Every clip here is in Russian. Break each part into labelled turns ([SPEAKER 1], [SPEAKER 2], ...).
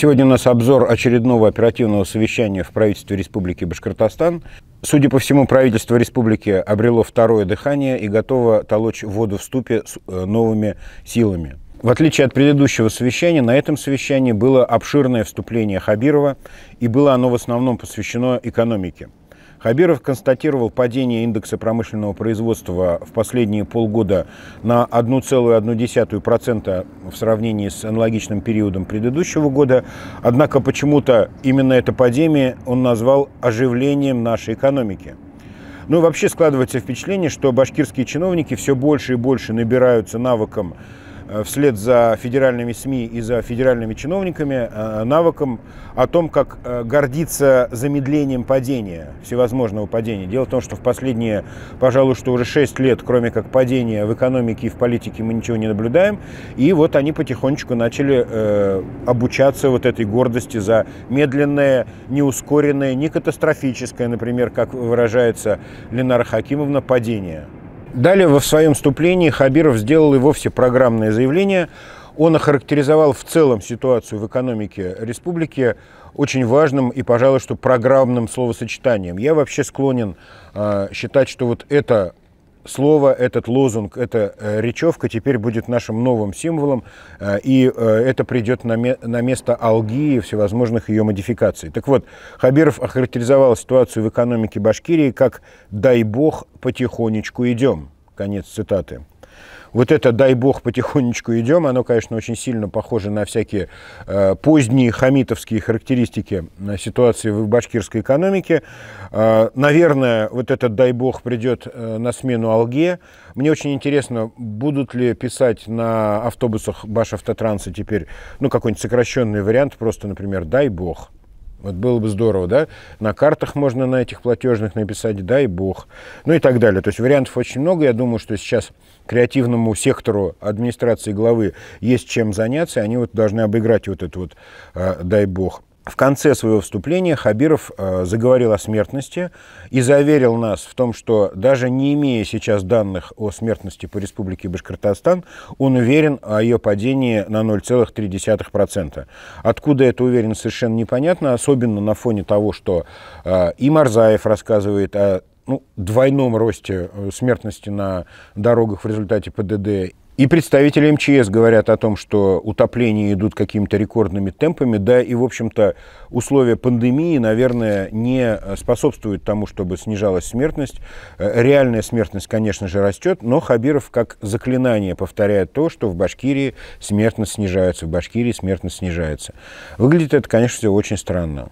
[SPEAKER 1] Сегодня у нас обзор очередного оперативного совещания в правительстве Республики Башкортостан. Судя по всему, правительство республики обрело второе дыхание и готово толочь воду в ступе с э, новыми силами. В отличие от предыдущего совещания, на этом совещании было обширное вступление Хабирова, и было оно в основном посвящено экономике. Хабиров констатировал падение индекса промышленного производства в последние полгода на 1,1% в сравнении с аналогичным периодом предыдущего года. Однако почему-то именно это падение он назвал оживлением нашей экономики. Ну и вообще складывается впечатление, что башкирские чиновники все больше и больше набираются навыком Э, вслед за федеральными СМИ и за федеральными чиновниками э, навыком о том, как э, гордиться замедлением падения, всевозможного падения. Дело в том, что в последние, пожалуй, что уже 6 лет, кроме как падения в экономике и в политике, мы ничего не наблюдаем. И вот они потихонечку начали обучаться вот этой гордости за медленное, неускоренное, не катастрофическое, например, как выражается Ленара Хакимовна, падение. Далее во своем вступлении Хабиров сделал и вовсе программное заявление. Он охарактеризовал в целом ситуацию в экономике республики очень важным и, пожалуй, что программным словосочетанием. Я вообще склонен э, считать, что вот это слово, этот лозунг, эта э, речевка теперь будет нашим новым символом, э, и э, это придет на, на место алги и всевозможных ее модификаций. Так вот, Хабиров охарактеризовал ситуацию в экономике Башкирии как «дай бог, потихонечку идем». Конец цитаты. Вот это, дай бог, потихонечку идем. Оно, конечно, очень сильно похоже на всякие э, поздние хамитовские характеристики э, ситуации в башкирской экономике. Э, наверное, вот этот, дай бог, придет на смену Алге. Мне очень интересно, будут ли писать на автобусах Баш теперь, ну, какой-нибудь сокращенный вариант, просто, например, дай бог. Вот было бы здорово, да? На картах можно на этих платежных написать, дай бог. Ну и так далее. То есть вариантов очень много. Я думаю, что сейчас креативному сектору администрации главы есть чем заняться. И они вот должны обыграть вот этот вот э, дай бог. В конце своего вступления Хабиров э, заговорил о смертности и заверил нас в том, что даже не имея сейчас данных о смертности по республике Башкортостан, он уверен о ее падении на 0,3%. Откуда это уверенность совершенно непонятно, особенно на фоне того, что э, и Марзаев рассказывает о ну, двойном росте э, смертности на дорогах в результате ПДД и представители МЧС говорят о том, что утопления идут какими-то рекордными темпами, да, и, в общем-то, условия пандемии, наверное, не способствуют тому, чтобы снижалась смертность. Э, реальная смертность, конечно же, растет, но Хабиров как заклинание повторяет то, что в Башкирии смертность снижается, в Башкирии смертность снижается. Выглядит это, конечно, все очень странно.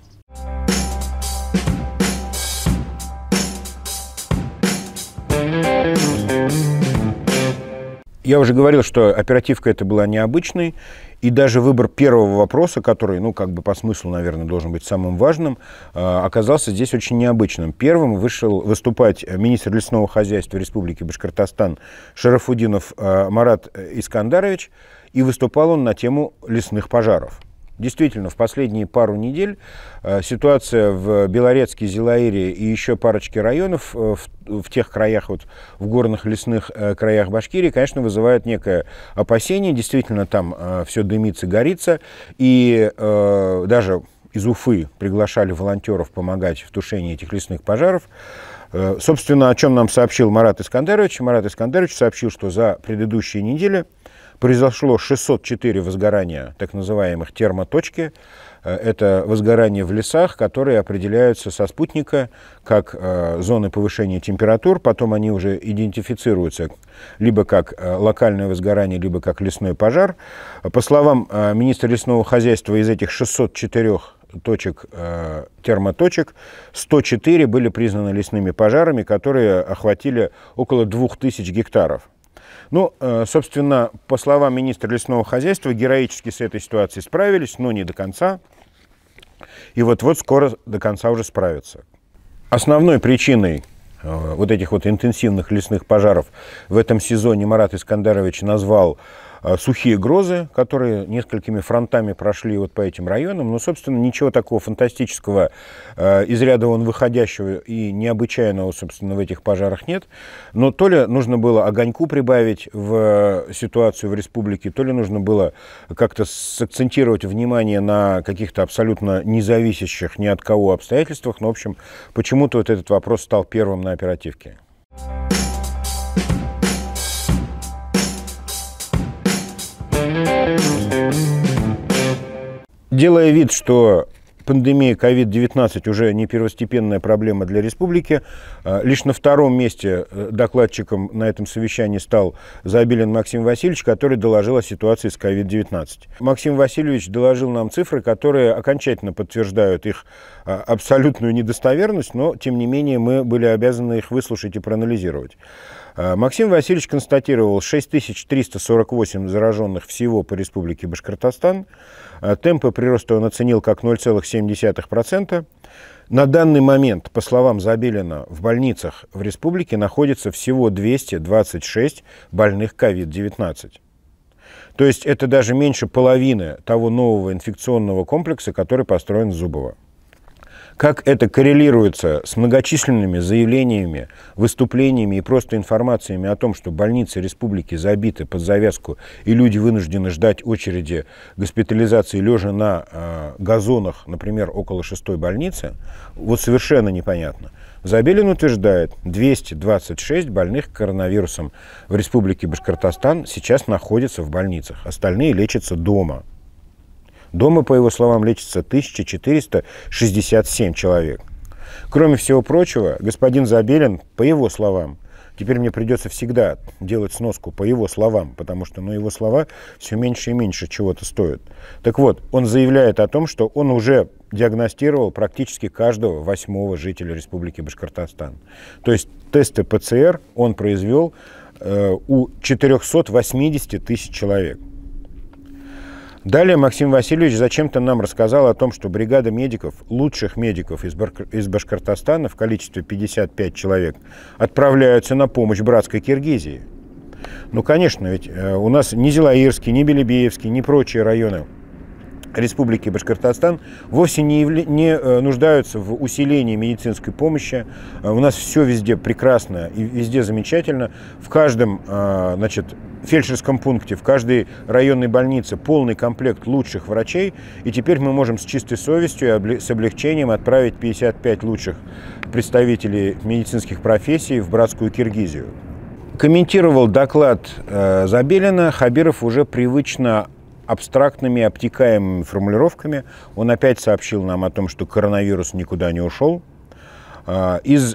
[SPEAKER 1] я уже говорил, что оперативка это была необычной, и даже выбор первого вопроса, который, ну, как бы по смыслу, наверное, должен быть самым важным, а, оказался здесь очень необычным. Первым вышел выступать э, министр лесного хозяйства Республики Башкортостан Шарафудинов э, Марат э, Искандарович, и выступал он на тему лесных пожаров. Действительно, в последние пару недель э, ситуация в Белорецке, Зилаире и еще парочке районов э, в, в тех краях, вот в горных лесных э, краях Башкирии, конечно, вызывает некое опасение. Действительно, там все дымится, горится. И э, даже из Уфы приглашали волонтеров помогать в тушении этих лесных пожаров. Собственно, о чем нам сообщил Марат Искандерович. Марат Искандерович сообщил, что за предыдущие недели – произошло 604 возгорания так называемых термоточки. Э, это возгорания в лесах, которые определяются со спутника как э, зоны повышения температур, потом они уже идентифицируются либо как э, локальное возгорание, либо как лесной пожар. По словам министра лесного хозяйства, из этих 604 точек, термоточек, 104 были признаны лесными пожарами, которые охватили около 2000 гектаров. Ну, э, собственно, по словам министра лесного хозяйства, героически с этой ситуацией справились, но не до конца. И вот-вот скоро до конца уже справятся. Основной причиной э, вот этих вот интенсивных лесных пожаров в этом сезоне Марат Искандарович назвал Э, сухие грозы, которые несколькими фронтами прошли вот по этим районам. Но, собственно, ничего такого фантастического, э, из ряда он выходящего и необычайного, собственно, в этих пожарах нет. Но то ли нужно было огоньку прибавить в э, ситуацию в республике, то ли нужно было как-то сакцентировать внимание на каких-то абсолютно независящих ни от кого обстоятельствах. Но, в общем, почему-то вот этот вопрос стал первым на оперативке. Thank you делая вид, что пандемия COVID-19 уже не первостепенная проблема для республики. А, лишь на втором месте э, докладчиком на этом совещании стал Забилин Максим Васильевич, который доложил о ситуации с COVID-19. Максим Васильевич доложил нам цифры, которые окончательно подтверждают их а, абсолютную недостоверность, но, тем не менее, мы были обязаны их выслушать и проанализировать. А, Максим Васильевич констатировал 6348 зараженных всего по республике Башкортостан. А, темпы прироста он оценил как 0,7%. На данный момент, по словам Забелина, в больницах в республике находится всего 226 больных COVID-19. То есть это даже меньше половины того нового инфекционного комплекса, который построен в Зубово. Как это коррелируется с многочисленными заявлениями, выступлениями и просто информациями о том, что больницы республики забиты под завязку, и люди вынуждены ждать очереди госпитализации лежа на э, газонах, например, около шестой больницы, вот совершенно непонятно. Забелин утверждает, 226 больных коронавирусом в республике Башкортостан сейчас находятся в больницах, остальные лечатся дома. Дома, по его словам, лечится 1467 человек. Кроме всего прочего, господин Забелин, по его словам, Теперь мне придется всегда делать сноску по его словам, потому что ну, его слова все меньше и меньше чего-то стоят. Так вот, он заявляет о том, что он уже диагностировал практически каждого восьмого жителя Республики Башкортостан. То есть тесты ПЦР он произвел э, у 480 тысяч человек. Далее Максим Васильевич зачем-то нам рассказал о том, что бригада медиков, лучших медиков из, Башкортостана в количестве 55 человек, отправляются на помощь братской Киргизии. Ну, конечно, ведь э, у нас ни Зелаирский, ни Белебеевский, ни прочие районы Республики Башкортостан вовсе не, явля... не э, нуждаются в усилении медицинской помощи. Э, у нас все везде прекрасно и везде замечательно. В каждом значит, фельдшерском пункте, в каждой районной больнице полный комплект лучших врачей, и теперь мы можем с чистой совестью и с облегчением отправить 55 лучших представителей медицинских профессий в братскую Киргизию. Комментировал доклад э, Забелина Хабиров уже привычно абстрактными, обтекаемыми формулировками. Он опять сообщил нам о том, что коронавирус никуда не ушел. Э, из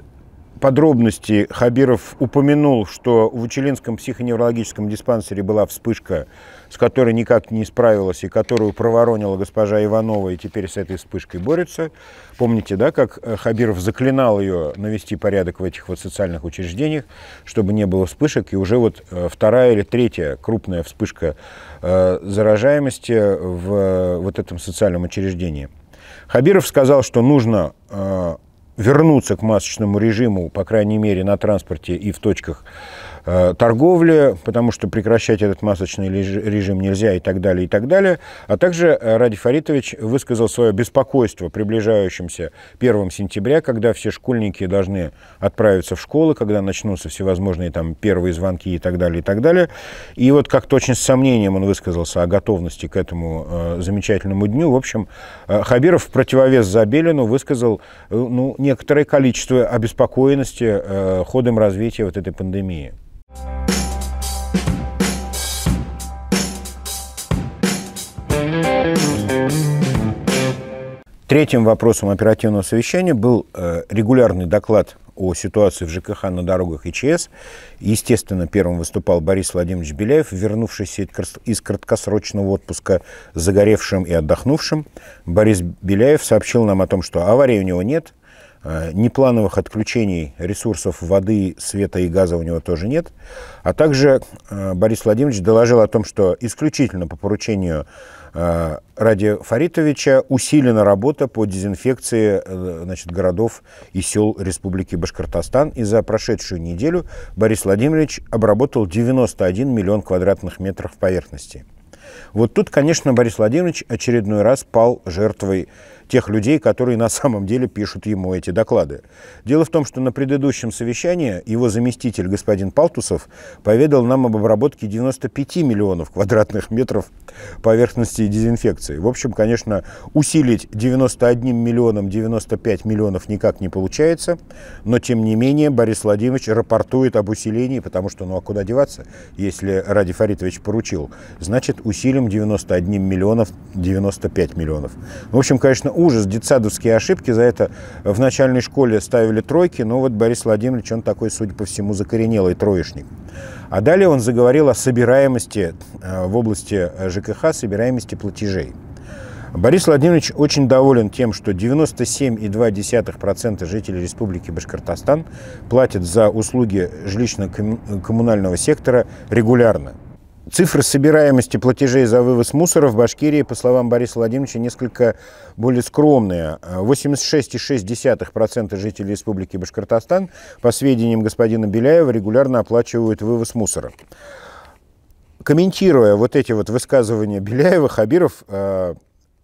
[SPEAKER 1] подробности Хабиров упомянул, что в Учелинском психоневрологическом диспансере была вспышка, с которой никак не справилась и которую проворонила госпожа Иванова и теперь с этой вспышкой борется. Помните, да, как э, Хабиров заклинал ее навести порядок в этих вот социальных учреждениях, чтобы не было вспышек, и уже вот э, вторая или третья крупная вспышка э, заражаемости в вот этом социальном учреждении. Хабиров сказал, что нужно вернуться к масочному режиму, по крайней мере, на транспорте и в точках Э, торговли, потому что прекращать этот масочный режим нельзя и так далее, и так далее. А также э, Ради Фаритович высказал свое беспокойство приближающимся 1 сентября, когда все школьники должны отправиться в школы, когда начнутся всевозможные там первые звонки и так далее, и так далее. И вот как-то очень с сомнением он высказался о готовности к этому э, замечательному дню. В общем, Хабиров в противовес Забелину высказал ну, некоторое количество обеспокоенности ходом развития вот этой пандемии. Третьим вопросом оперативного совещания был э, регулярный доклад о ситуации в ЖКХ на дорогах и ИЧС. Естественно, первым выступал Борис Владимирович Беляев, вернувшийся из краткосрочного отпуска загоревшим и отдохнувшим. Борис Беляев сообщил нам о том, что аварии у него нет, э, неплановых отключений ресурсов воды, света и газа у него тоже нет. А также э, Борис Владимирович доложил о том, что исключительно по поручению Э, Ради Фаритовича усилена работа по дезинфекции э, значит, городов и сел Республики Башкортостан. И за прошедшую неделю Борис Владимирович обработал 91 миллион квадратных метров поверхности. Вот тут, конечно, Борис Владимирович очередной раз пал жертвой тех людей, которые на самом деле пишут ему эти доклады. Дело в том, что на предыдущем совещании его заместитель господин Палтусов поведал нам об обработке 95 миллионов квадратных метров поверхности дезинфекции. В общем, конечно, усилить 91 миллионом 95 миллионов никак не получается, но тем не менее Борис Владимирович рапортует об усилении, потому что ну а куда деваться, если Ради Фаритович поручил, значит усилим 91 миллионов 95 миллионов. В общем, конечно, ужас, детсадовские ошибки. За это в начальной школе ставили тройки, но вот Борис Владимирович, он такой, судя по всему, закоренелый троечник. А далее он заговорил о собираемости э, в области э, ЖКХ, собираемости платежей. Борис Владимирович очень доволен тем, что 97,2% жителей Республики Башкортостан платят за услуги жилищно-коммунального сектора регулярно – Цифры собираемости платежей за вывоз мусора в Башкирии, по словам Бориса Владимировича, несколько более скромные. 86,6% жителей Республики Башкортостан, по сведениям господина Беляева, регулярно оплачивают вывоз мусора. Комментируя вот эти вот высказывания Беляева, Хабиров э,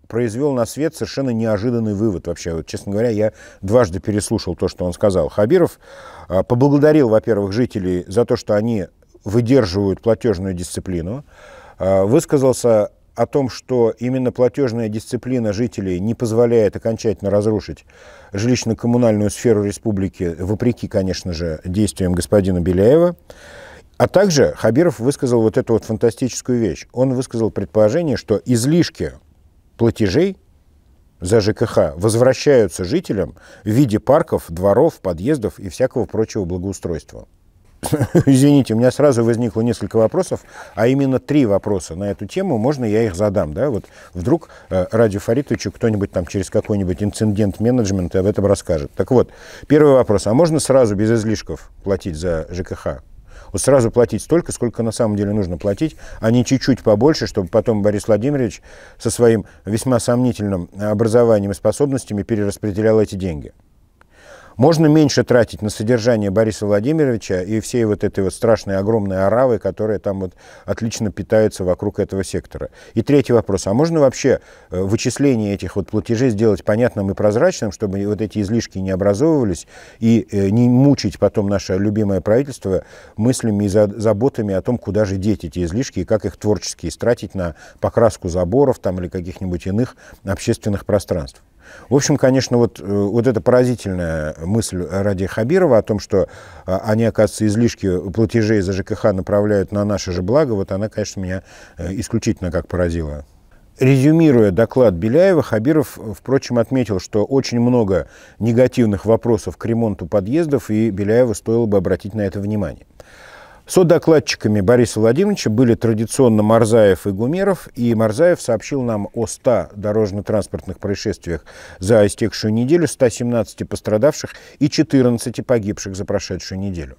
[SPEAKER 1] произвел на свет совершенно неожиданный вывод вообще. Вот, честно говоря, я дважды переслушал то, что он сказал. Хабиров э, поблагодарил, во-первых, жителей за то, что они выдерживают платежную дисциплину, э, высказался о том, что именно платежная дисциплина жителей не позволяет окончательно разрушить жилищно-коммунальную сферу республики, вопреки, конечно же, действиям господина Беляева. А также Хабиров высказал вот эту вот фантастическую вещь. Он высказал предположение, что излишки платежей за ЖКХ возвращаются жителям в виде парков, дворов, подъездов и всякого прочего благоустройства. Извините, у меня сразу возникло несколько вопросов, а именно три вопроса на эту тему. Можно я их задам? Да? Вот вдруг э, Радио Фаритовичу кто-нибудь там через какой-нибудь инцидент менеджмент об этом расскажет. Так вот, первый вопрос. А можно сразу без излишков платить за ЖКХ? Вот сразу платить столько, сколько на самом деле нужно платить, а не чуть-чуть побольше, чтобы потом Борис Владимирович со своим весьма сомнительным образованием и способностями перераспределял эти деньги. Можно меньше тратить на содержание Бориса Владимировича и всей вот этой вот страшной огромной аравы, которая там вот отлично питается вокруг этого сектора. И третий вопрос. А можно вообще э, вычисление этих вот платежей сделать понятным и прозрачным, чтобы вот эти излишки не образовывались и э, не мучить потом наше любимое правительство мыслями и заботами о том, куда же деть эти излишки и как их творчески истратить на покраску заборов там или каких-нибудь иных общественных пространств? В общем, конечно, вот, э, вот эта поразительная мысль ради Хабирова о том, что а, они, оказывается, излишки платежей за ЖКХ направляют на наше же благо, вот она, конечно, меня э, исключительно как поразила. Резюмируя доклад Беляева, Хабиров, э, впрочем, отметил, что очень много негативных вопросов к ремонту подъездов, и Беляеву стоило бы обратить на это внимание. Содокладчиками Бориса Владимировича были традиционно Марзаев и Гумеров, и Марзаев сообщил нам о 100 дорожно-транспортных происшествиях за истекшую неделю, 117 пострадавших и 14 погибших за прошедшую неделю.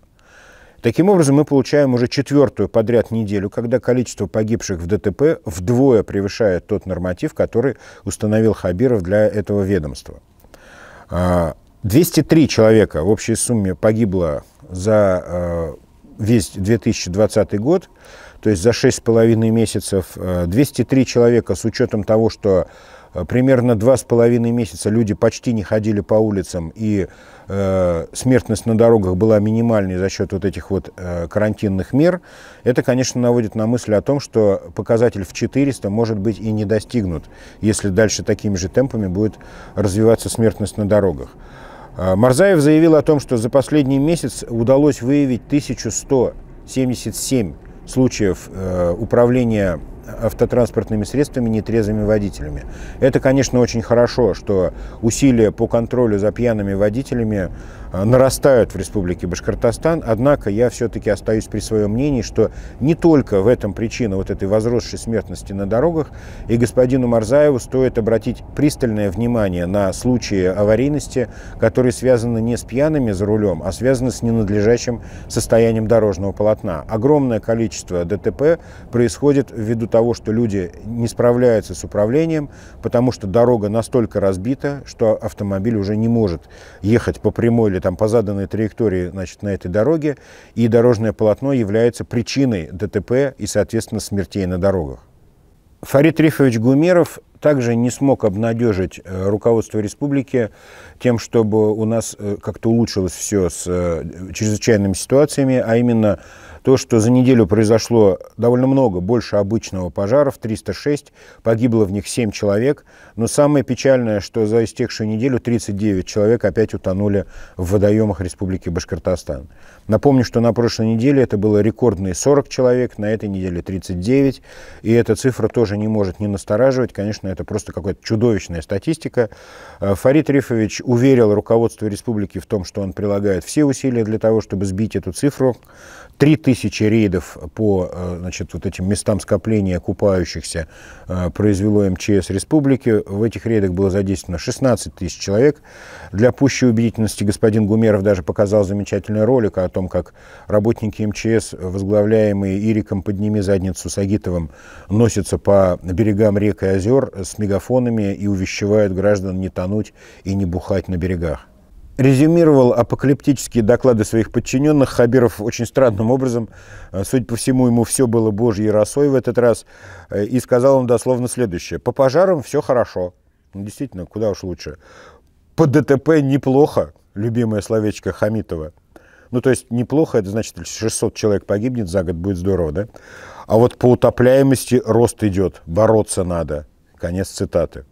[SPEAKER 1] Таким образом, мы получаем уже четвертую подряд неделю, когда количество погибших в ДТП вдвое превышает тот норматив, который установил Хабиров для этого ведомства. 203 а, человека в общей сумме погибло за а, весь 2020 год, то есть за 6,5 месяцев, 203 э, человека с учетом того, что э, примерно 2,5 месяца люди почти не ходили по улицам, и э, смертность на дорогах была минимальной за счет вот этих вот э, карантинных мер, это, конечно, наводит на мысль о том, что показатель в 400 может быть и не достигнут, если дальше такими же темпами будет развиваться смертность на дорогах. А, Марзаев заявил о том, что за последний месяц удалось выявить 1177 случаев э, управления автотранспортными средствами нетрезвыми водителями. Это, конечно, очень хорошо, что усилия по контролю за пьяными водителями Э, нарастают в Республике Башкортостан, однако я все-таки остаюсь при своем мнении, что не только в этом причина вот этой возросшей смертности на дорогах, и господину Марзаеву стоит обратить пристальное внимание на случаи аварийности, которые связаны не с пьяными за рулем, а связаны с ненадлежащим состоянием дорожного полотна. Огромное количество ДТП происходит ввиду того, что люди не справляются с управлением, потому что дорога настолько разбита, что автомобиль уже не может ехать по прямой или там по заданной траектории значит, на этой дороге, и дорожное полотно является причиной ДТП и, соответственно, смертей на дорогах. Фарид Рифович Гумеров также не смог обнадежить э, руководство республики тем, чтобы у нас э, как-то улучшилось все с э, чрезвычайными ситуациями, а именно то, что за неделю произошло довольно много, больше обычного пожаров, 306, погибло в них 7 человек, но самое печальное, что за истекшую неделю 39 человек опять утонули в водоемах Республики Башкортостан. Напомню, что на прошлой неделе это было рекордные 40 человек, на этой неделе 39. И эта цифра тоже не может не настораживать. Конечно, это просто какая-то чудовищная статистика. А, Фарид Рифович уверил руководство республики в том, что он прилагает все усилия для того, чтобы сбить эту цифру. 3000 рейдов по э, значит, вот этим местам скопления купающихся э, произвело МЧС республики в этих рейдах было задействовано 16 тысяч человек. Для пущей убедительности господин Гумеров даже показал замечательный ролик о том, как работники МЧС, возглавляемые Ириком «Подними задницу» Сагитовым, носятся по берегам рек и озер с мегафонами и увещевают граждан не тонуть и не бухать на берегах резюмировал апокалиптические доклады своих подчиненных. Хабиров очень странным образом, э, судя по всему, ему все было божьей росой в этот раз, э, и сказал он дословно следующее. «По пожарам все хорошо». Ну, действительно, куда уж лучше. «По ДТП неплохо», любимое словечко Хамитова. Ну, то есть неплохо, это значит, 600 человек погибнет за год, будет здорово, да? А вот по утопляемости рост идет, бороться надо. Конец цитаты.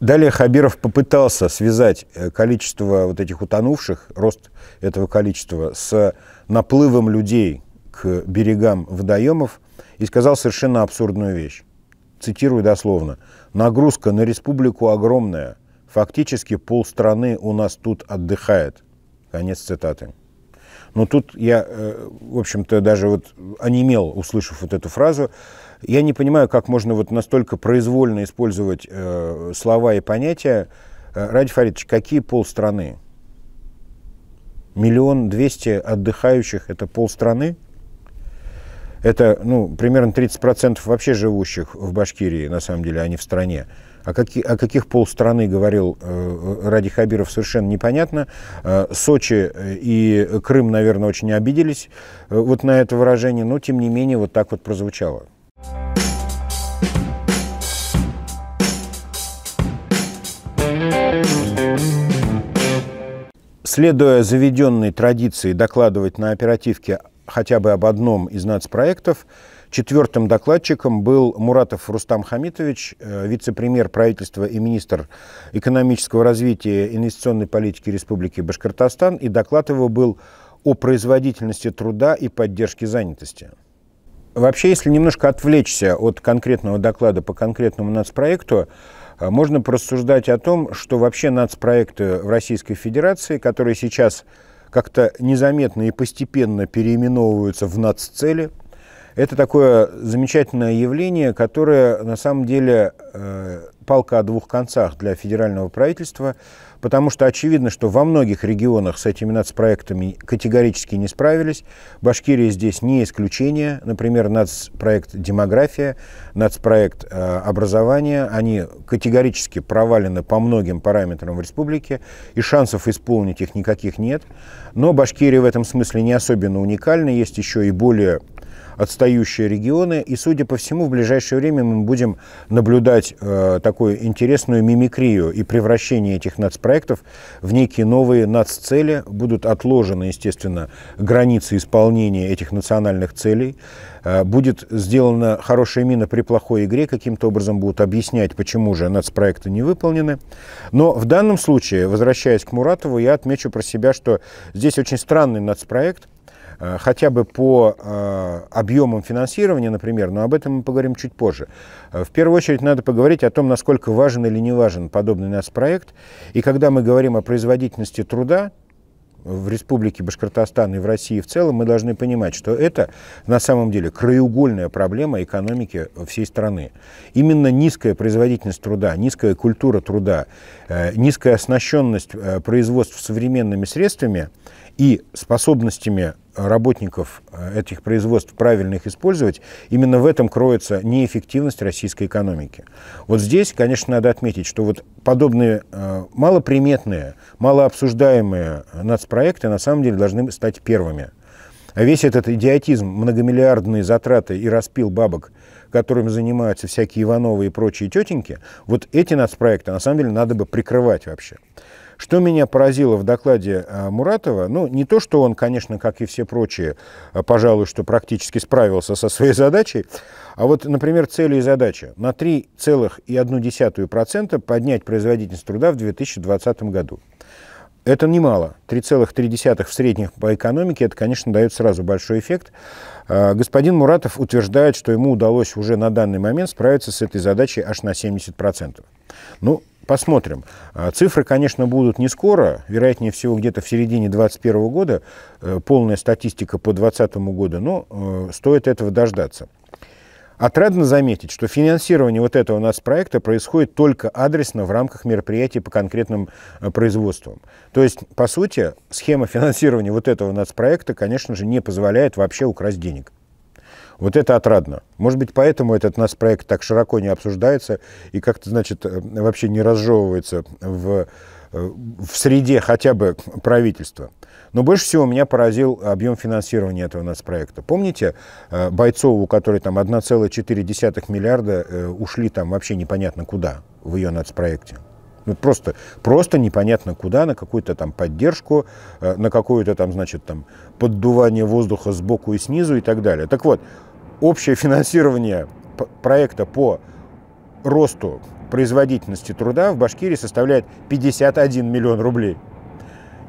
[SPEAKER 1] Далее Хабиров попытался связать э, количество вот этих утонувших, рост этого количества, с наплывом людей к берегам водоемов и сказал совершенно абсурдную вещь. Цитирую дословно. «Нагрузка на республику огромная. Фактически полстраны у нас тут отдыхает». Конец цитаты. Но тут я, э, в общем-то, даже вот онемел, услышав вот эту фразу. Я не понимаю, как можно вот настолько произвольно использовать э, слова и понятия. Э, Ради Фаридович, какие полстраны? Миллион двести отдыхающих – это полстраны? Это, ну, примерно 30% вообще живущих в Башкирии, на самом деле, а не в стране. О, каки, о каких полстраны говорил э, э Ради Хабиров, совершенно непонятно. Э, Сочи э, и Крым, наверное, очень обиделись э, вот на это выражение, но, тем не менее, вот так вот прозвучало. Следуя заведенной традиции докладывать на оперативке хотя бы об одном из нацпроектов, проектов Четвертым докладчиком был Муратов Рустам Хамитович, э, вице-премьер правительства и министр экономического развития и инвестиционной политики Республики Башкортостан, и доклад его был о производительности труда и поддержке занятости. Вообще, если немножко отвлечься от конкретного доклада по конкретному нацпроекту, э, можно порассуждать о том, что вообще нацпроекты в Российской Федерации, которые сейчас как-то незаметно и постепенно переименовываются в наццели – это такое замечательное явление, которое на самом деле э, палка о двух концах для федерального правительства, потому что очевидно, что во многих регионах с этими нацпроектами категорически не справились. Башкирия здесь не исключение. Например, нацпроект «Демография», нацпроект э, «Образование», они категорически провалены по многим параметрам в республике, и шансов исполнить их никаких нет. Но Башкирия в этом смысле не особенно уникальна. Есть еще и более отстающие регионы. И, судя по всему, в ближайшее время мы будем наблюдать э, такую интересную мимикрию и превращение этих нацпроектов в некие новые наццели. Будут отложены, естественно, границы исполнения этих национальных целей. Э, будет сделана хорошая мина при плохой игре, каким-то образом будут объяснять, почему же нацпроекты не выполнены. Но в данном случае, возвращаясь к Муратову, я отмечу про себя, что здесь очень странный нацпроект – Э, хотя бы по э, объемам финансирования, например, но об этом мы поговорим чуть позже. Э, в первую очередь надо поговорить о том, насколько важен или не важен подобный нас проект. И когда мы говорим о производительности труда, в Республике Башкортостан и в России в целом, мы должны понимать, что это на самом деле краеугольная проблема экономики всей страны. Именно низкая производительность труда, низкая культура труда, низкая оснащенность производств современными средствами – и способностями э, работников э, этих производств правильно их использовать, именно в этом кроется неэффективность российской экономики. Вот здесь, конечно, надо отметить, что вот подобные э, малоприметные, малообсуждаемые нацпроекты на самом деле должны стать первыми. А весь этот идиотизм, многомиллиардные затраты и распил бабок, которыми занимаются всякие Ивановы и прочие тетеньки, вот эти нацпроекты на самом деле надо бы прикрывать вообще. Что меня поразило в докладе э, Муратова, ну, не то, что он, конечно, как и все прочие, э, пожалуй, что практически справился со своей задачей, а вот, например, цели и задача На 3,1% поднять производительность труда в 2020 году. Это немало. 3,3 в средних по экономике, это, конечно, дает сразу большой эффект. Э, господин Муратов утверждает, что ему удалось уже на данный момент справиться с этой задачей аж на 70%. Ну, Посмотрим. А, цифры, конечно, будут не скоро, вероятнее всего где-то в середине 2021 года, э, полная статистика по 2020 году, но э, стоит этого дождаться. Отрадно заметить, что финансирование вот этого у нас проекта происходит только адресно в рамках мероприятий по конкретным э, производствам. То есть, по сути, схема финансирования вот этого у нас проекта, конечно же, не позволяет вообще украсть денег. Вот это отрадно. Может быть, поэтому этот наш проект так широко не обсуждается и как-то, значит, э, вообще не разжевывается в, э, в среде хотя бы правительства. Но больше всего меня поразил объем финансирования этого нас проекта. Помните э, Бойцову, у которой там 1,4 миллиарда ушли там вообще непонятно куда в ее нацпроекте? Ну, просто, просто непонятно куда, на какую-то там поддержку, на какое-то там, значит, там поддувание воздуха сбоку и снизу и так далее. Так вот, общее финансирование проекта по росту производительности труда в Башкирии составляет 51 миллион рублей.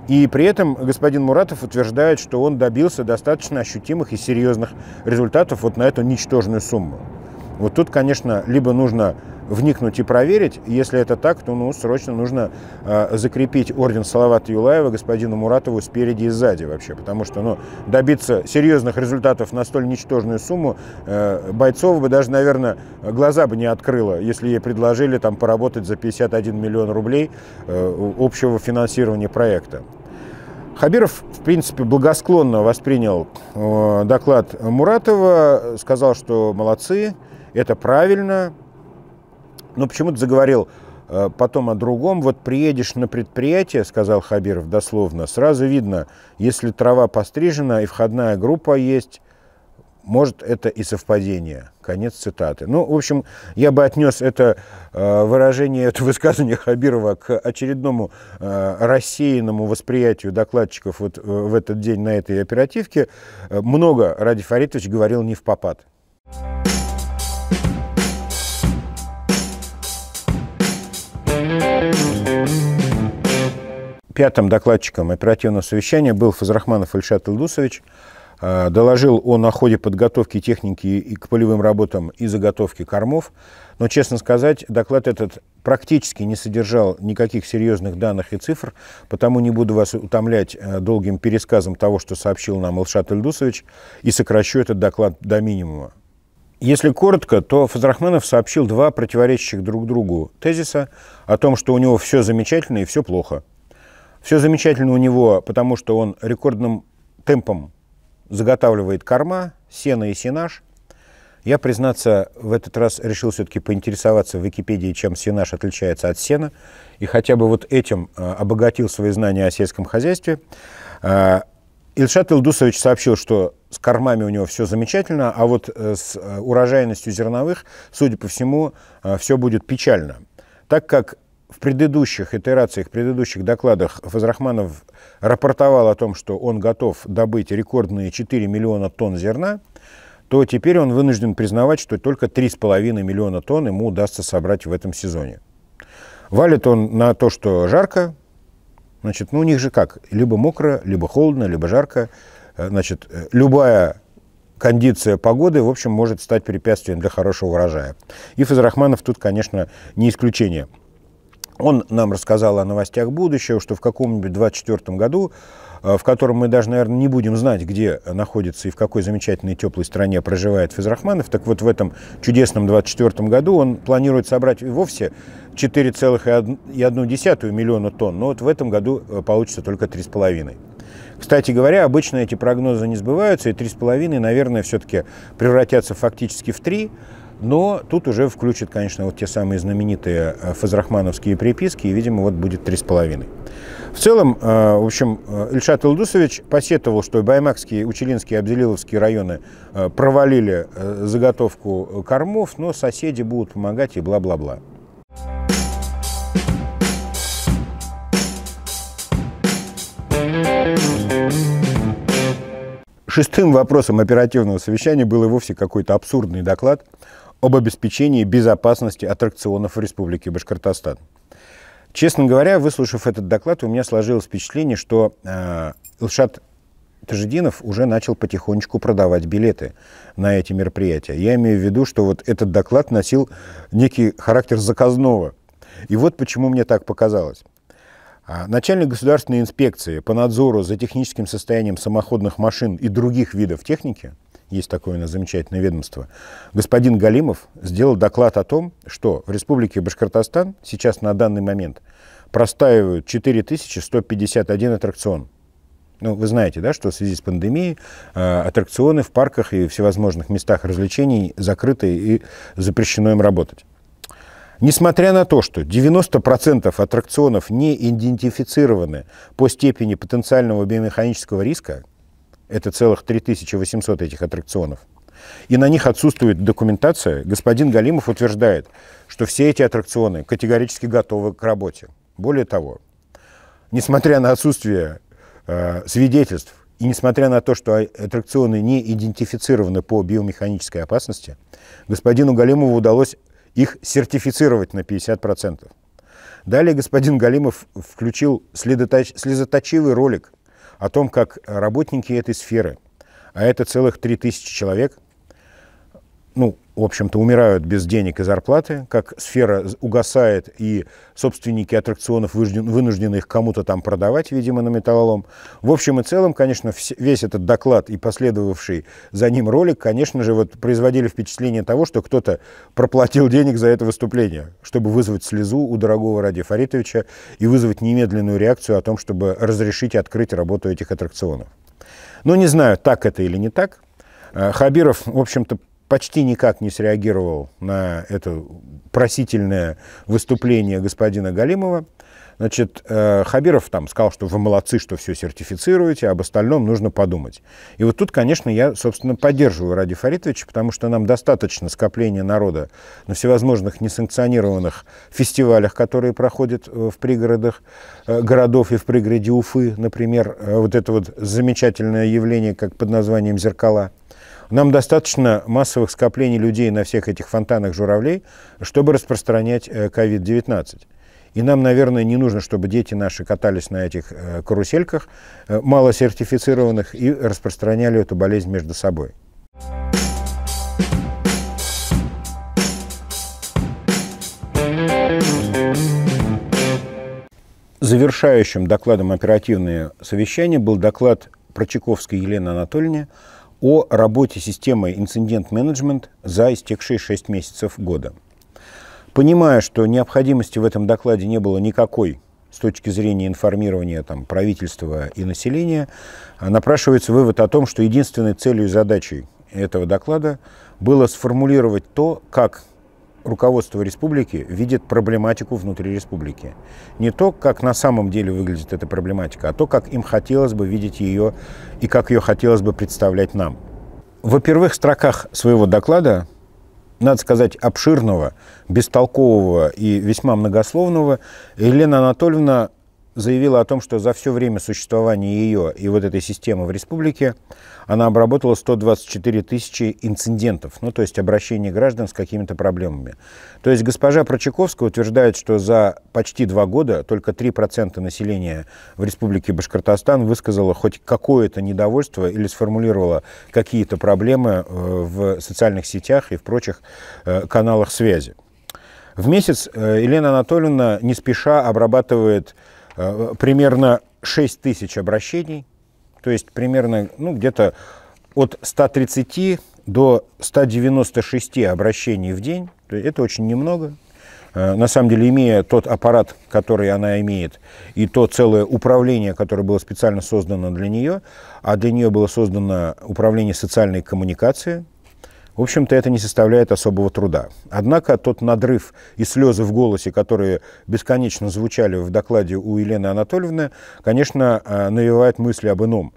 [SPEAKER 1] И при этом господин Муратов утверждает, что он добился достаточно ощутимых и серьезных результатов вот на эту ничтожную сумму. Вот тут, конечно, либо нужно вникнуть и проверить. Если это так, то ну, срочно нужно э, закрепить орден Салавата Юлаева господину Муратову спереди и сзади вообще, потому что ну, добиться серьезных результатов на столь ничтожную сумму э, Бойцова бы даже, наверное, глаза бы не открыла, если ей предложили там поработать за 51 миллион рублей э, общего финансирования проекта. Хабиров, в принципе, благосклонно воспринял э, доклад Муратова, сказал, что молодцы, это правильно, но ну, почему-то заговорил э, потом о другом. Вот приедешь на предприятие, сказал Хабиров дословно, сразу видно, если трава пострижена и входная группа есть, может, это и совпадение. Конец цитаты. Ну, в общем, я бы отнес это э, выражение, это высказывание Хабирова к очередному э, рассеянному восприятию докладчиков вот э, в этот день на этой оперативке. Э, много Ради Фаритович говорил не в попад. пятым докладчиком оперативного совещания был Фазрахманов Ильшат Ильдусович. Э, доложил он о ходе подготовки техники и к полевым работам и заготовки кормов. Но, честно сказать, доклад этот практически не содержал никаких серьезных данных и цифр, потому не буду вас утомлять э, долгим пересказом того, что сообщил нам Илшат Ильдусович, и сокращу этот доклад до минимума. Если коротко, то Фазрахманов сообщил два противоречащих друг другу тезиса о том, что у него все замечательно и все плохо – все замечательно у него, потому что он рекордным темпом заготавливает корма, сено и сенаж. Я, признаться, в этот раз решил все-таки поинтересоваться в Википедии, чем сенаж отличается от сена, и хотя бы вот этим а, обогатил свои знания о сельском хозяйстве. А, Ильшат Илдусович сообщил, что с кормами у него все замечательно, а вот э, с э, урожайностью зерновых, судя по всему, э, все будет печально, так как в предыдущих итерациях, предыдущих докладах Фазрахманов рапортовал о том, что он готов добыть рекордные 4 миллиона тонн зерна, то теперь он вынужден признавать, что только 3,5 миллиона тонн ему удастся собрать в этом сезоне. Валит он на то, что жарко, значит, ну у них же как, либо мокро, либо холодно, либо жарко, э, значит, э, любая кондиция погоды, в общем, может стать препятствием для хорошего урожая. И Фазрахманов тут, конечно, не исключение. Он нам рассказал о новостях будущего, что в каком-нибудь 24 году, э, в котором мы даже, наверное, не будем знать, где находится и в какой замечательной теплой стране проживает Физрахманов, так вот в этом чудесном 24 году он планирует собрать и вовсе 4,1 миллиона тонн, но вот в этом году э, получится только 3,5. Кстати говоря, обычно эти прогнозы не сбываются, и 3,5, наверное, все-таки превратятся фактически в 3, но тут уже включат, конечно, вот те самые знаменитые э, фазрахмановские приписки, и, видимо, вот будет 3,5. В целом, э, в общем, э, Ильшат Илдусович посетовал, что Баймакские, Учелинские и Абделиловские районы провалили заготовку кормов, но соседи будут помогать и бла-бла-бла. Шестым вопросом оперативного совещания был и вовсе какой-то абсурдный доклад об обеспечении безопасности аттракционов в Республике Башкортостан. Честно говоря, выслушав этот доклад, у меня сложилось впечатление, что э, Илшат Тажидинов уже начал потихонечку продавать билеты на эти мероприятия. Я имею в виду, что вот этот доклад носил некий характер заказного. И вот почему мне так показалось. А, начальник государственной инспекции по надзору за техническим состоянием самоходных машин и других видов техники – есть такое у нас замечательное ведомство, господин Галимов сделал доклад о том, что в республике Башкортостан сейчас на данный момент простаивают 4151 аттракцион. Ну, вы знаете, да, что в связи с пандемией э, аттракционы в парках и всевозможных местах развлечений закрыты и запрещено им работать. Несмотря на то, что 90% аттракционов не идентифицированы по степени потенциального биомеханического риска, это целых 3800 этих аттракционов, и на них отсутствует документация, господин Галимов утверждает, что все эти аттракционы категорически готовы к работе. Более того, несмотря на отсутствие э, свидетельств и несмотря на то, что аттракционы не идентифицированы по биомеханической опасности, господину Галимову удалось их сертифицировать на 50%. Далее господин Галимов включил слезоточ... слезоточивый ролик – о том, как работники этой сферы, а это целых 3000 человек – ну, в общем-то, умирают без денег и зарплаты, как сфера угасает, и собственники аттракционов вынуждены их кому-то там продавать, видимо, на металлолом. В общем и целом, конечно, весь этот доклад и последовавший за ним ролик, конечно же, вот производили впечатление того, что кто-то проплатил денег за это выступление, чтобы вызвать слезу у дорогого Ради Фаритовича и вызвать немедленную реакцию о том, чтобы разрешить и открыть работу этих аттракционов. Но ну, не знаю, так это или не так. Э, Хабиров, в общем-то, почти никак не среагировал на это просительное выступление господина Галимова. Значит, э, Хабиров там сказал, что вы молодцы, что все сертифицируете, а об остальном нужно подумать. И вот тут, конечно, я, собственно, поддерживаю Ради Фаритовича, потому что нам достаточно скопления народа на всевозможных несанкционированных фестивалях, которые проходят э, в пригородах э, городов и в пригороде Уфы, например, вот это вот замечательное явление, как под названием «Зеркала», нам достаточно массовых скоплений людей на всех этих фонтанах журавлей, чтобы распространять COVID-19. Э, и нам, наверное, не нужно, чтобы дети наши катались на этих э, карусельках, э, мало сертифицированных, и распространяли эту болезнь между собой. Завершающим докладом оперативное совещание был доклад Прочаковской Елены Анатольевны о работе системы инцидент-менеджмент за истекшие 6 месяцев года. Понимая, что необходимости в этом докладе не было никакой с точки зрения информирования там, правительства и населения, а напрашивается вывод о том, что единственной целью и задачей этого доклада было сформулировать то, как руководство республики видит проблематику внутри республики. Не то, как на самом деле выглядит эта проблематика, а то, как им хотелось бы видеть ее и как ее хотелось бы представлять нам. Во первых строках своего доклада, надо сказать, обширного, бестолкового и весьма многословного, Елена Анатольевна заявила о том, что за все время существования ее и вот этой системы в республике она обработала 124 тысячи инцидентов, ну то есть обращений граждан с какими-то проблемами. То есть госпожа Прочаковская утверждает, что за почти два года только 3% населения в республике Башкортостан высказало хоть какое-то недовольство или сформулировало какие-то проблемы э, в социальных сетях и в прочих э, каналах связи. В месяц э, Елена Анатольевна не спеша обрабатывает Э, примерно 6 тысяч обращений, то есть примерно ну, где-то от 130 до 196 обращений в день. Это очень немного. Э, на самом деле, имея тот аппарат, который она имеет, и то целое управление, которое было специально создано для нее, а для нее было создано управление социальной коммуникации, в общем-то, это не составляет особого труда. Однако тот надрыв и слезы в голосе, которые бесконечно звучали в докладе у Елены Анатольевны, конечно, э, навевает мысли об ином.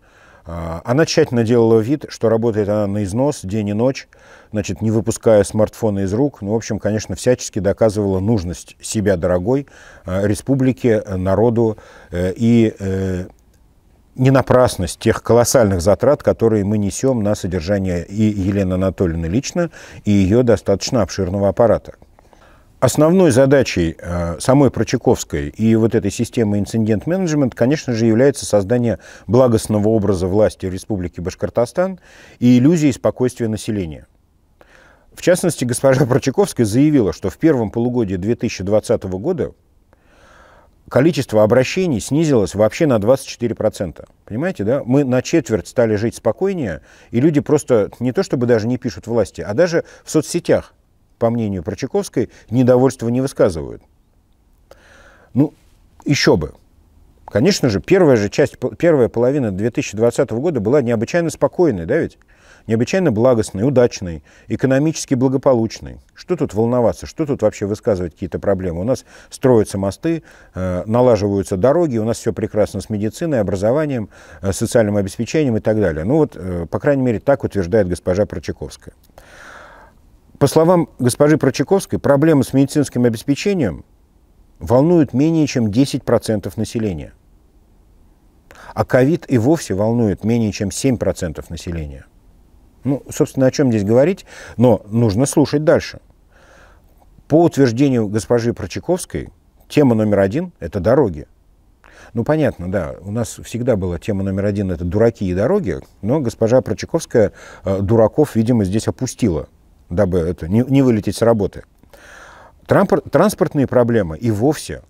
[SPEAKER 1] Э, она тщательно делала вид, что работает она на износ день и ночь, значит, не выпуская смартфона из рук. Ну, в общем, конечно, всячески доказывала нужность себя дорогой, э, республике, народу и не напрасность тех колоссальных затрат, которые мы несем на содержание и Елены Анатольевны лично, и ее достаточно обширного аппарата. Основной задачей э, самой Прочаковской и вот этой системы инцидент-менеджмент, конечно же, является создание благостного образа власти Республики Башкортостан и иллюзии спокойствия населения. В частности, госпожа Прочаковская заявила, что в первом полугодии 2020 года количество обращений снизилось вообще на 24%. Понимаете, да? Мы на четверть стали жить спокойнее, и люди просто не то чтобы даже не пишут власти, а даже в соцсетях, по мнению Прочаковской, недовольство не высказывают. Ну, еще бы. Конечно же, первая же часть, первая половина 2020 года была необычайно спокойной, да ведь? необычайно благостный, удачный, экономически благополучный. Что тут волноваться, что тут вообще высказывать какие-то проблемы? У нас строятся мосты, э, налаживаются дороги, у нас все прекрасно с медициной, образованием, э, социальным обеспечением и так далее. Ну вот, э, по крайней мере, так утверждает госпожа Прочаковская. По словам госпожи Прочаковской, проблемы с медицинским обеспечением волнуют менее чем 10% населения. А ковид и вовсе волнует менее чем 7% населения. Ну, собственно, о чем здесь говорить, но нужно слушать дальше. По утверждению госпожи Прочаковской, тема номер один – это дороги. Ну, понятно, да, у нас всегда была тема номер один – это дураки и дороги, но госпожа Прочаковская э, дураков, видимо, здесь опустила, дабы это не, не вылететь с работы. Трампор, транспортные проблемы и вовсе,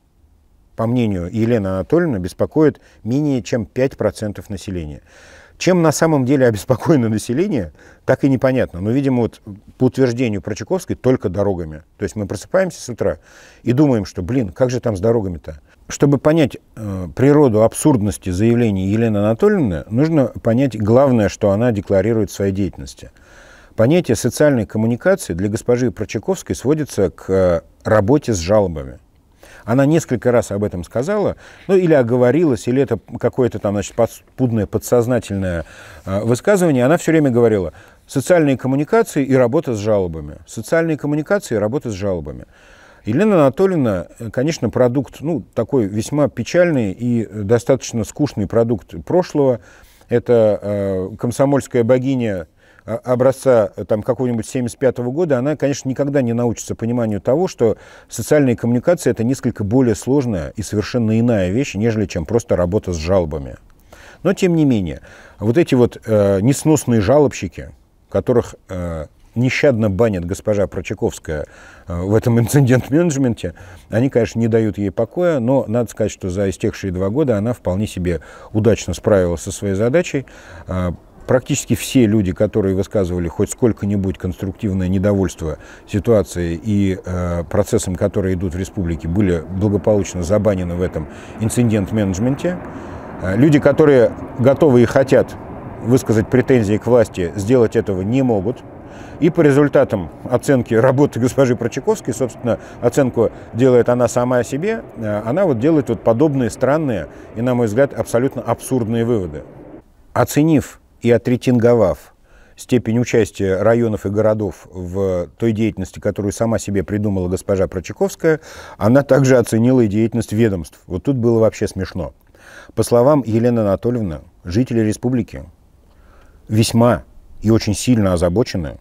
[SPEAKER 1] по мнению Елены Анатольевны, беспокоят менее чем 5% населения. Чем на самом деле обеспокоено население, так и непонятно. Но, видимо, вот по утверждению Прочаковской, только дорогами. То есть мы просыпаемся с утра и думаем, что, блин, как же там с дорогами-то? Чтобы понять э, природу абсурдности заявлений Елены Анатольевны, нужно понять главное, что она декларирует в своей деятельности. Понятие социальной коммуникации для госпожи Прочаковской сводится к э, работе с жалобами. Она несколько раз об этом сказала, ну или оговорилась, или это какое-то там, значит, подспудное, подсознательное а, высказывание. Она все время говорила, социальные коммуникации и работа с жалобами. Социальные коммуникации и работа с жалобами. Елена Анатольевна, э, конечно, продукт, ну, такой весьма печальный и достаточно скучный продукт прошлого. Это э, комсомольская богиня образца э, там, какого-нибудь 75 -го года, она, конечно, никогда не научится пониманию того, что социальные коммуникации – это несколько более сложная и совершенно иная вещь, нежели чем просто работа с жалобами. Но, тем не менее, вот эти вот э, несносные жалобщики, которых э, нещадно банит госпожа Прочаковская э, в этом инцидент-менеджменте, они, конечно, не дают ей покоя, но надо сказать, что за истекшие два года она вполне себе удачно справилась со своей задачей, э, практически все люди, которые высказывали хоть сколько-нибудь конструктивное недовольство ситуации и э, процессам, которые идут в республике, были благополучно забанены в этом инцидент-менеджменте. Э, люди, которые готовы и хотят высказать претензии к власти, сделать этого не могут. И по результатам оценки работы госпожи Прочаковской, собственно, оценку делает она сама о себе, э, она вот делает вот подобные странные и, на мой взгляд, абсолютно абсурдные выводы. Оценив и отретинговав степень участия районов и городов в той деятельности, которую сама себе придумала госпожа Прочаковская, она также оценила и деятельность ведомств. Вот тут было вообще смешно. По словам Елены Анатольевны, жители республики весьма и очень сильно озабочены,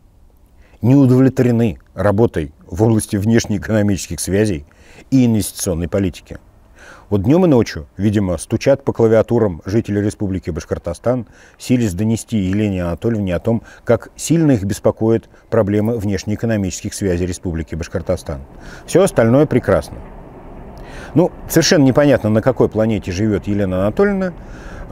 [SPEAKER 1] не удовлетворены работой в области внешнеэкономических связей и инвестиционной политики. Вот днем и ночью, видимо, стучат по клавиатурам жители Республики Башкортостан, сились донести Елене Анатольевне о том, как сильно их беспокоят проблемы внешнеэкономических связей Республики Башкортостан. Все остальное прекрасно. Ну, совершенно непонятно, на какой планете живет Елена Анатольевна,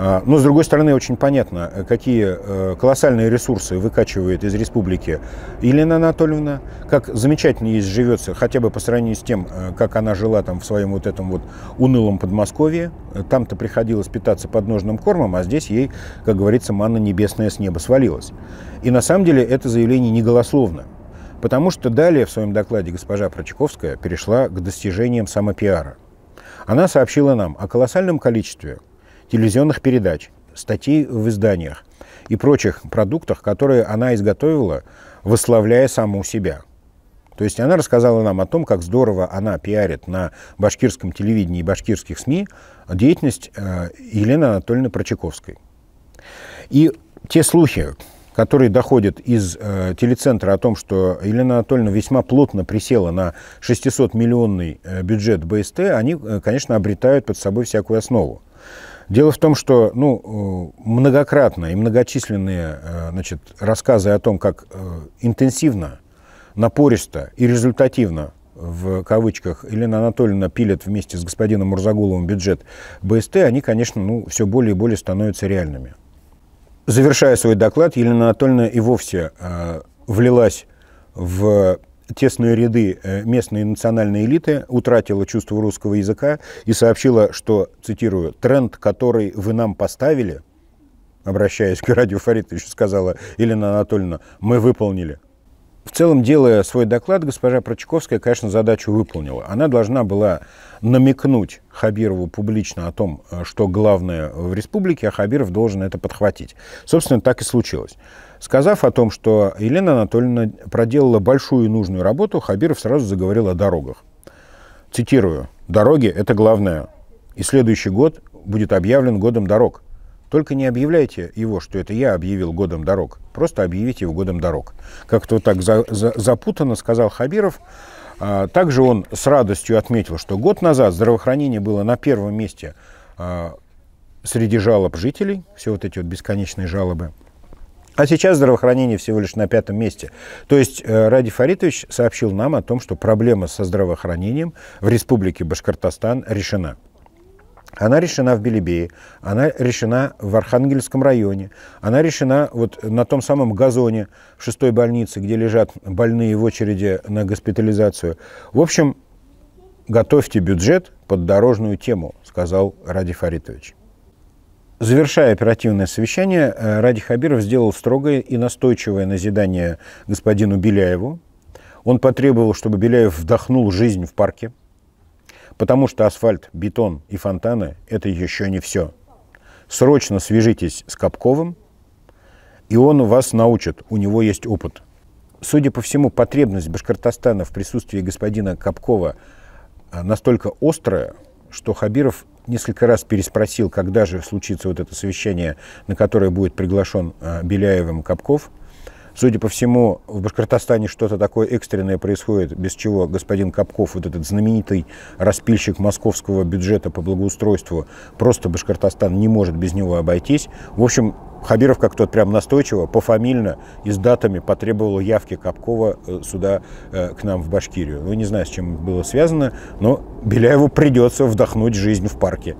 [SPEAKER 1] а, но, с другой стороны, очень понятно, э, какие э, колоссальные ресурсы выкачивает из республики Елена Анатольевна, как замечательно ей живется, хотя бы по сравнению с тем, э, как она жила там в своем вот этом вот унылом Подмосковье. Там-то приходилось питаться подножным кормом, а здесь ей, как говорится, манна небесная с неба свалилась. И на самом деле это заявление не голословно. Потому что далее в своем докладе госпожа Прочаковская перешла к достижениям самопиара. Она сообщила нам о колоссальном количестве телевизионных передач, статей в изданиях и прочих продуктах, которые она изготовила, выславляя саму себя. То есть она рассказала нам о том, как здорово она пиарит на башкирском телевидении и башкирских СМИ деятельность э, Елены Анатольевны Прочаковской. И те слухи, которые доходят из э, телецентра о том, что Елена Анатольевна весьма плотно присела на 600-миллионный э, бюджет БСТ, они, э, конечно, обретают под собой всякую основу. Дело в том, что ну, э, многократно и многочисленные э, значит, рассказы о том, как э, интенсивно, напористо и результативно в кавычках Елена Анатольевна пилит вместе с господином Мурзагуловым бюджет БСТ, они, конечно, ну, все более и более становятся реальными. Завершая свой доклад, Елена Анатольевна и вовсе э, влилась в тесные ряды э, местной национальной элиты утратила чувство русского языка и сообщила, что, цитирую, «тренд, который вы нам поставили», обращаясь к Радио Фаритовичу, сказала Елена Анатольевна, «мы выполнили». В целом, делая свой доклад, госпожа Прочаковская, конечно, задачу выполнила. Она должна была намекнуть Хабирову публично о том, э, что главное в республике, а Хабиров должен это подхватить. Собственно, так и случилось. Сказав о том, что Елена Анатольевна проделала большую и нужную работу, Хабиров сразу заговорил о дорогах. Цитирую. «Дороги – это главное. И следующий год будет объявлен годом дорог. Только не объявляйте его, что это я объявил годом дорог. Просто объявите его годом дорог». Как-то так за, за, запутанно сказал Хабиров. А, также он с радостью отметил, что год назад здравоохранение было на первом месте а, среди жалоб жителей, все вот эти вот бесконечные жалобы – а сейчас здравоохранение всего лишь на пятом месте. То есть э, Ради Фаритович сообщил нам о том, что проблема со здравоохранением в Республике Башкортостан решена. Она решена в Белебее, она решена в Архангельском районе, она решена вот на том самом газоне шестой больницы, где лежат больные в очереди на госпитализацию. В общем, готовьте бюджет под дорожную тему, сказал Ради Фаритович. Завершая оперативное совещание, э, Ради Хабиров сделал строгое и настойчивое назидание господину Беляеву. Он потребовал, чтобы Беляев вдохнул жизнь в парке, потому что асфальт, бетон и фонтаны – это еще не все. Срочно свяжитесь с Капковым, и он вас научит, у него есть опыт. Судя по всему, потребность Башкортостана в присутствии господина Капкова э, настолько острая, что Хабиров несколько раз переспросил, когда же случится вот это совещание, на которое будет приглашен э, Беляевым Капков. Судя по всему, в Башкортостане что-то такое экстренное происходит, без чего господин Капков, вот этот знаменитый распильщик московского бюджета по благоустройству, просто Башкортостан не может без него обойтись. В общем, Хабиров как тот прям настойчиво, пофамильно и с датами потребовал явки Капкова э, сюда, э, к нам в Башкирию. Ну, не знаю, с чем было связано, но Беляеву придется вдохнуть жизнь в парке.